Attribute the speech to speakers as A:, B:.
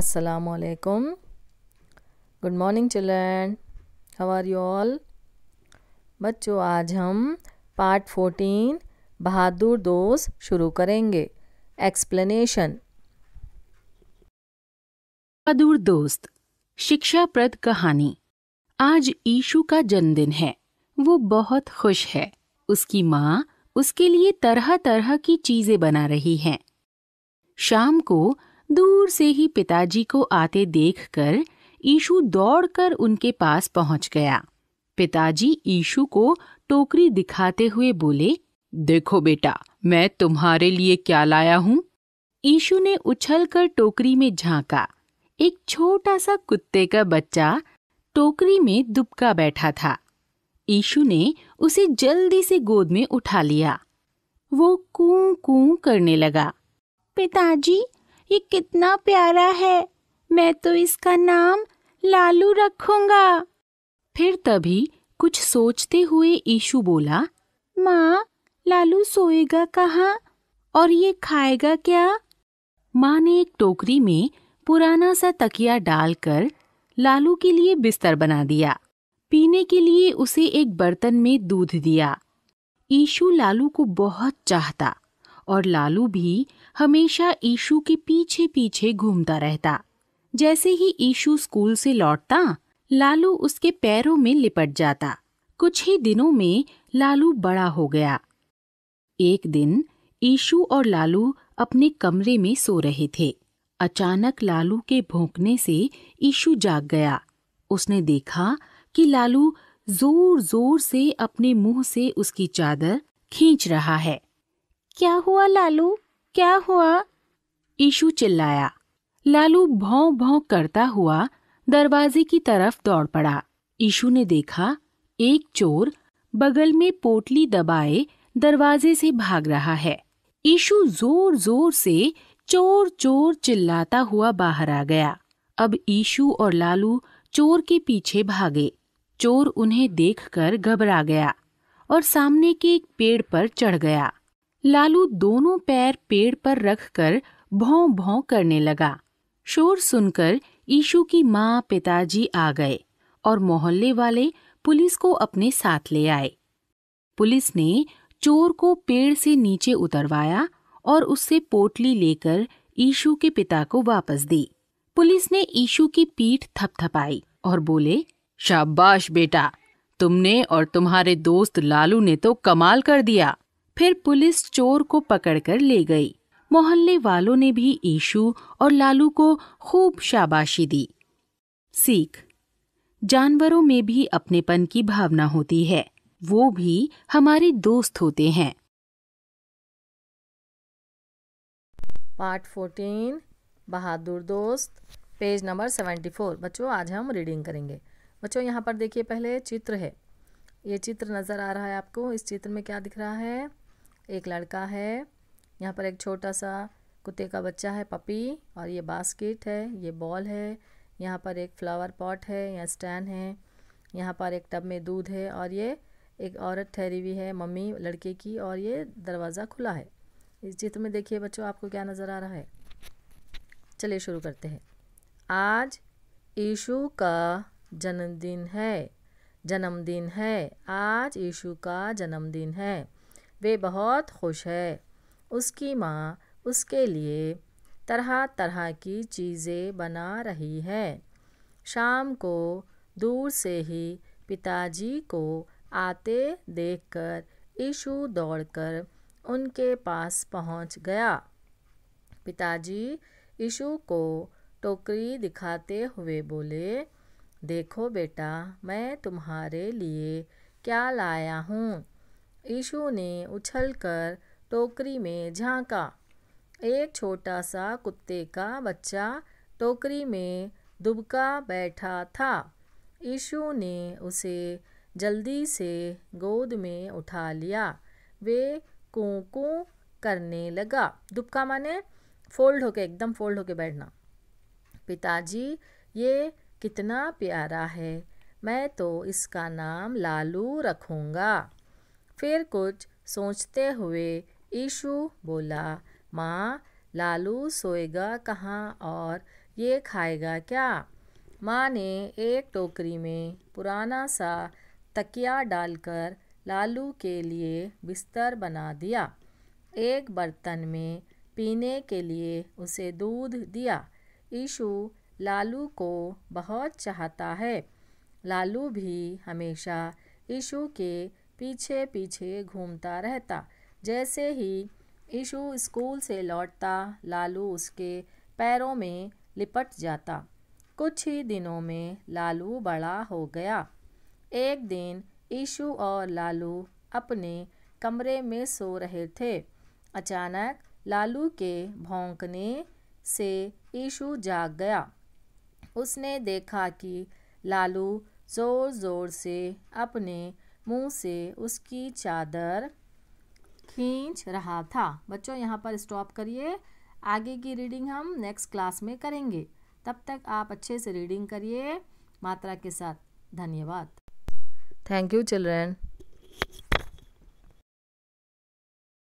A: assalamu good morning children how are you all बच्चों आज हम पार्ट फोर्टीन बहादुर दोस्त शुरू करेंगे एक्सप्लेनेशन
B: बहादुर दोस्त शिक्षा प्रद कहानी आज ईशु का जन्मदिन है वो बहुत खुश है उसकी माँ उसके लिए तरह तरह की चीजें बना रही हैं शाम को दूर से ही पिताजी को आते देखकर ईशु दौड़कर उनके पास पहुंच गया पिताजी ईशु को टोकरी दिखाते हुए बोले देखो बेटा मैं तुम्हारे लिए क्या लाया हूँ ईशु ने उछलकर टोकरी में झांका एक छोटा सा कुत्ते का बच्चा टोकरी में दुबका बैठा था ईशु ने उसे जल्दी से गोद में उठा लिया वो कू कू करने लगा पिताजी ये कितना प्यारा है मैं तो इसका नाम लालू रखूंगा फिर तभी कुछ सोचते हुए ईशु बोला माँ लालू सोएगा कहाँ और ये खाएगा क्या माँ ने एक टोकरी में पुराना सा तकिया डालकर लालू के लिए बिस्तर बना दिया पीने के लिए उसे एक बर्तन में दूध दिया ईशु लालू को बहुत चाहता और लालू भी हमेशा ईशु के पीछे पीछे घूमता रहता जैसे ही ईशु स्कूल से लौटता लालू उसके पैरों में लिपट जाता कुछ ही दिनों में लालू बड़ा हो गया एक दिन ईशु और लालू अपने कमरे में सो रहे थे अचानक लालू के भोंकने से ईशु जाग गया उसने देखा कि लालू जोर जोर से अपने मुंह से उसकी चादर खींच रहा है क्या हुआ लालू क्या हुआ ईशु चिल्लाया लालू भौं भौं करता हुआ दरवाजे की तरफ दौड़ पड़ा ईशु ने देखा एक चोर बगल में पोटली दबाए दरवाजे से भाग रहा है ईशू जोर जोर से चोर चोर चिल्लाता हुआ बाहर आ गया अब ईशू और लालू चोर के पीछे भागे चोर उन्हें देखकर घबरा गया और सामने के एक पेड़ पर चढ़ गया लालू दोनों पैर पेड़ पर रखकर भौं भौं करने लगा शोर सुनकर ईशु की माँ पिताजी आ गए और मोहल्ले वाले पुलिस को अपने साथ ले आए पुलिस ने चोर को पेड़ से नीचे उतरवाया और उससे पोटली लेकर ईशु के पिता को वापस दी पुलिस ने ईशु की पीठ थपथपाई और बोले शाबाश बेटा तुमने और तुम्हारे दोस्त लालू ने तो कमाल कर दिया फिर पुलिस चोर को पकड़कर ले गई मोहल्ले वालों ने भी ईशु और लालू को खूब शाबाशी दी सीख जानवरों में भी अपनेपन की भावना होती है वो भी हमारे दोस्त होते हैं
A: पार्ट फोर्टीन बहादुर दोस्त पेज नंबर सेवेंटी फोर बच्चों आज हम रीडिंग करेंगे बच्चों यहाँ पर देखिए पहले चित्र है ये चित्र नज़र आ रहा है आपको इस चित्र में क्या दिख रहा है एक लड़का है यहाँ पर एक छोटा सा कुत्ते का बच्चा है पपी और ये बास्केट है ये बॉल है यहाँ पर एक फ्लावर पॉट है या स्टैंड है यहाँ पर एक टब में दूध है और ये एक औरत ठहरी हुई है मम्मी लड़के की और ये दरवाज़ा खुला है इस चित्र में देखिए बच्चों आपको क्या नज़र आ रहा है चलिए शुरू करते हैं आज यीशु का जन्मदिन है जन्मदिन है आज यीशु का जन्मदिन है वे बहुत खुश है उसकी माँ उसके लिए तरह तरह की चीज़ें बना रही है शाम को दूर से ही पिताजी को आते देखकर ईशू दौड़कर उनके पास पहुंच गया पिताजी ईशु को टोकरी दिखाते हुए बोले देखो बेटा मैं तुम्हारे लिए क्या लाया हूँ यीशु ने उछलकर टोकरी में झांका एक छोटा सा कुत्ते का बच्चा टोकरी में दुबका बैठा था यीशु ने उसे जल्दी से गोद में उठा लिया वे कूकू करने लगा दुबका माने फोल्ड होके एकदम फोल्ड होके बैठना पिताजी ये कितना प्यारा है मैं तो इसका नाम लालू रखूँगा फिर कुछ सोचते हुए ईशु बोला माँ लालू सोएगा कहाँ और ये खाएगा क्या माँ ने एक टोकरी में पुराना सा तकिया डालकर लालू के लिए बिस्तर बना दिया एक बर्तन में पीने के लिए उसे दूध दिया ईशु लालू को बहुत चाहता है लालू भी हमेशा ईशु के पीछे पीछे घूमता रहता जैसे ही ईशु स्कूल से लौटता लालू उसके पैरों में लिपट जाता कुछ ही दिनों में लालू बड़ा हो गया एक दिन ईशु और लालू अपने कमरे में सो रहे थे अचानक लालू के भौंकने से ईशु जाग गया उसने देखा कि लालू ज़ोर ज़ोर से अपने मुंह से उसकी चादर खींच रहा था बच्चों यहाँ पर स्टॉप करिए आगे की रीडिंग हम नेक्स्ट क्लास में करेंगे तब तक आप अच्छे से रीडिंग करिए मात्रा के साथ धन्यवाद थैंक यू चिल्ड्रेन